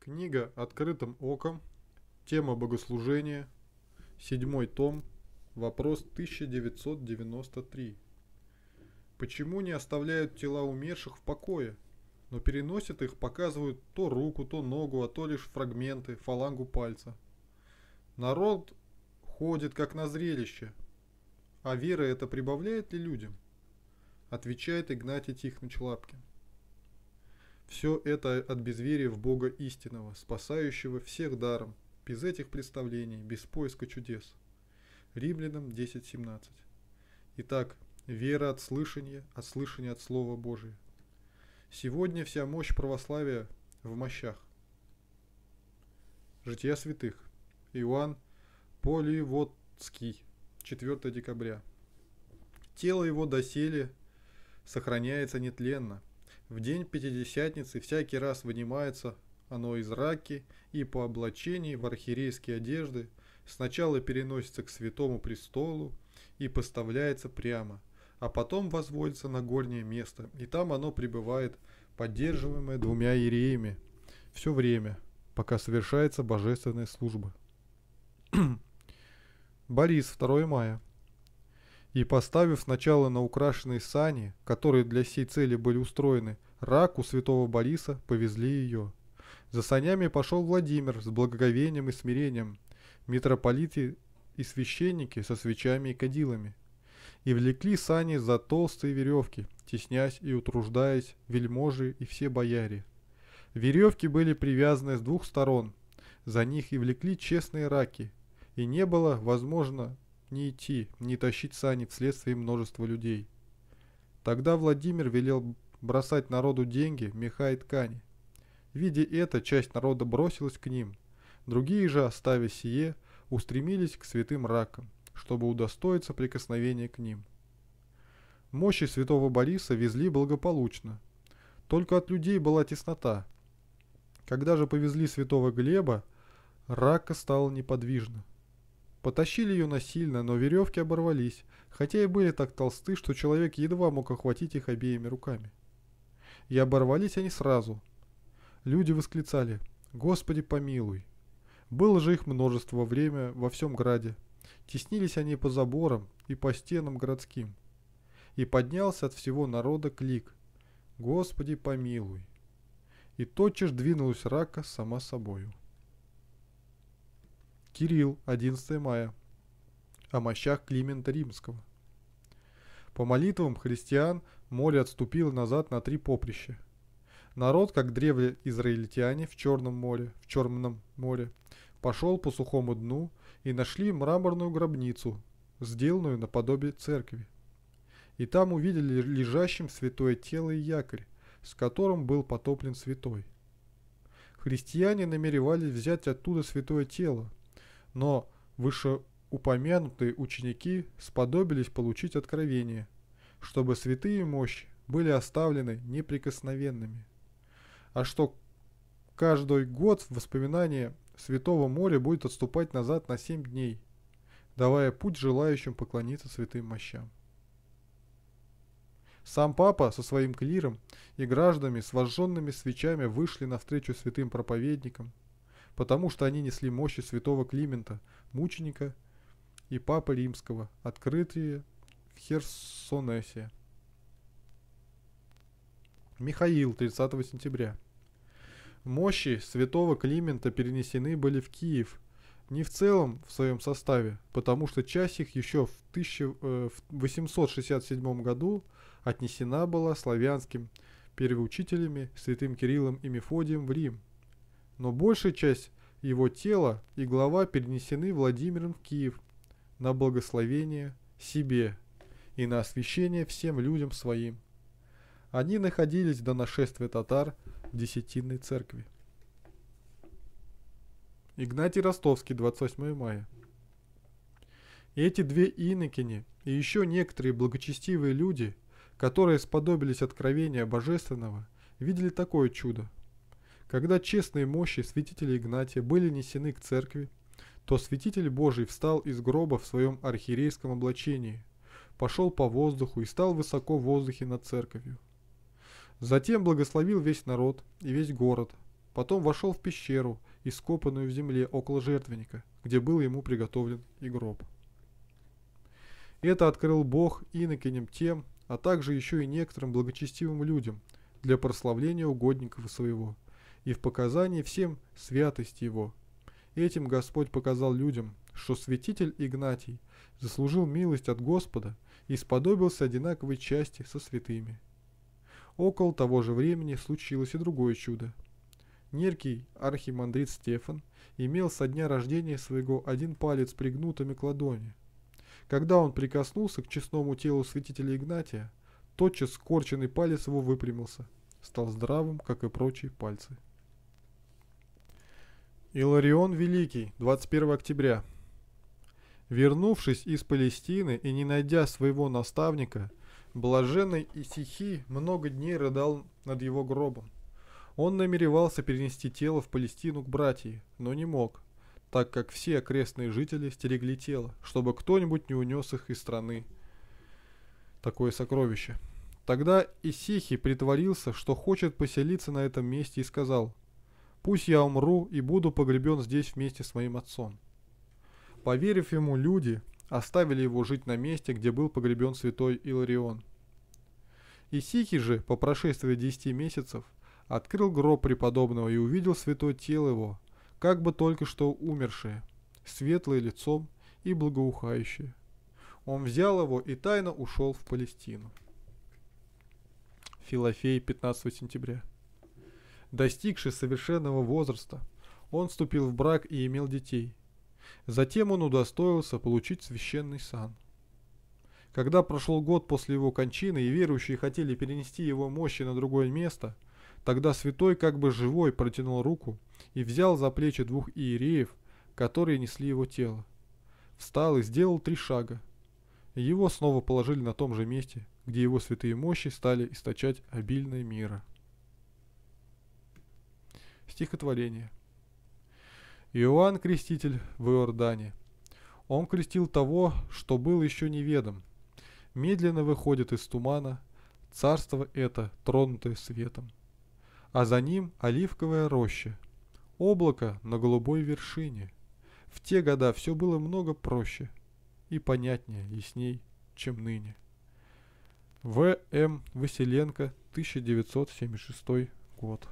Книга «Открытым оком», тема богослужения, седьмой том, вопрос 1993. Почему не оставляют тела умерших в покое, но переносят их, показывают то руку, то ногу, а то лишь фрагменты, фалангу пальца? Народ ходит как на зрелище. А вера это прибавляет ли людям? Отвечает Игнатий Тихонович Лапкин. Все это от безверия в Бога истинного, спасающего всех даром, без этих представлений, без поиска чудес. Римлянам 10.17 Итак, вера от слышания, от слышания от Слова Божия. Сегодня вся мощь православия в мощах. Жития святых. Иоанн Поливодский, 4 декабря. Тело его доселе сохраняется нетленно – в день Пятидесятницы всякий раз вынимается оно из раки и по облачении в архиерейские одежды сначала переносится к святому престолу и поставляется прямо, а потом возводится на горнее место, и там оно пребывает, поддерживаемое двумя иереями, все время, пока совершается божественная служба. Борис, 2 мая. И поставив сначала на украшенные сани, которые для сей цели были устроены – раку святого Бориса повезли ее. За санями пошел Владимир с благоговением и смирением, митрополиты и священники со свечами и кадилами. И влекли сани за толстые веревки, теснясь и утруждаясь вельможи и все бояре. Веревки были привязаны с двух сторон, за них и влекли честные раки, и не было возможно ни идти, ни тащить сани вследствие множества людей. Тогда Владимир велел бросать народу деньги, меха и ткани. Видя это, часть народа бросилась к ним, другие же, оставя сие, устремились к святым ракам, чтобы удостоиться прикосновения к ним. Мощи святого Бориса везли благополучно. Только от людей была теснота. Когда же повезли святого Глеба, рака стала неподвижна. Потащили ее насильно, но веревки оборвались, хотя и были так толсты, что человек едва мог охватить их обеими руками и оборвались они сразу. Люди восклицали «Господи помилуй!». Было же их множество время во всем граде. Теснились они по заборам и по стенам городским. И поднялся от всего народа клик «Господи помилуй!». И тотчас двинулась рака сама собою. Кирилл, 11 мая. О мощах Климента Римского. По молитвам христиан – море отступило назад на три поприща. Народ, как древние израильтяне в Черном море, в Черном море, пошел по сухому дну и нашли мраморную гробницу, сделанную наподобие церкви. И там увидели лежащим святое тело и якорь, с которым был потоплен святой. Христиане намеревались взять оттуда святое тело, но вышеупомянутые ученики сподобились получить откровение – чтобы святые мощи были оставлены неприкосновенными. А что каждый год воспоминание Святого моря будет отступать назад на семь дней, давая путь желающим поклониться святым мощам. Сам папа со своим клиром и гражданами с вожженными свечами вышли навстречу святым проповедникам, потому что они несли мощи святого Климента, мученика и папы римского, открытые Херсонесе. Михаил, 30 сентября. Мощи святого Климента перенесены были в Киев. Не в целом в своем составе, потому что часть их еще в 1867 э, году отнесена была славянским первоучителями святым Кириллом и Мефодием в Рим. Но большая часть его тела и глава перенесены Владимиром в Киев на благословение себе и на освящение всем людям своим. Они находились до нашествия татар в Десятинной церкви. Игнатий Ростовский, 28 мая. Эти две инокини и еще некоторые благочестивые люди, которые сподобились откровения божественного, видели такое чудо. Когда честные мощи святителя Игнатия были несены к церкви, то святитель Божий встал из гроба в своем архиерейском облачении – пошел по воздуху и стал высоко в воздухе над церковью. Затем благословил весь народ и весь город, потом вошел в пещеру, ископанную в земле около жертвенника, где был ему приготовлен и гроб. Это открыл Бог инокиням тем, а также еще и некоторым благочестивым людям для прославления угодников своего и в показании всем святости его. Этим Господь показал людям, что святитель Игнатий заслужил милость от Господа и сподобился одинаковой части со святыми. Около того же времени случилось и другое чудо. Неркий архимандрит Стефан имел со дня рождения своего один палец пригнутыми к ладони. Когда он прикоснулся к честному телу святителя Игнатия, тотчас скорченный палец его выпрямился, стал здравым, как и прочие пальцы. Иларион Великий, 21 октября Вернувшись из Палестины и не найдя своего наставника, блаженный Исихи много дней рыдал над его гробом. Он намеревался перенести тело в Палестину к братьям, но не мог, так как все окрестные жители стерегли тело, чтобы кто-нибудь не унес их из страны. Такое сокровище. Тогда Исихи притворился, что хочет поселиться на этом месте и сказал, «Пусть я умру и буду погребен здесь вместе с моим отцом». Поверив ему, люди оставили его жить на месте, где был погребен святой Иларион. И Исихи же, по прошествии 10 месяцев, открыл гроб преподобного и увидел святое тело его, как бы только что умершее, светлое лицом и благоухающее. Он взял его и тайно ушел в Палестину. Филофей, 15 сентября. Достигший совершенного возраста, он вступил в брак и имел детей – Затем он удостоился получить священный сан. Когда прошел год после его кончины и верующие хотели перенести его мощи на другое место, тогда святой как бы живой протянул руку и взял за плечи двух иереев, которые несли его тело. Встал и сделал три шага. Его снова положили на том же месте, где его святые мощи стали источать обильное мира. Стихотворение. Иоанн Креститель в Иордане. Он крестил того, что был еще неведом. Медленно выходит из тумана, царство это, тронутое светом. А за ним оливковая роща, облако на голубой вершине. В те года все было много проще и понятнее, ясней, чем ныне. В. М. Василенко, 1976 год.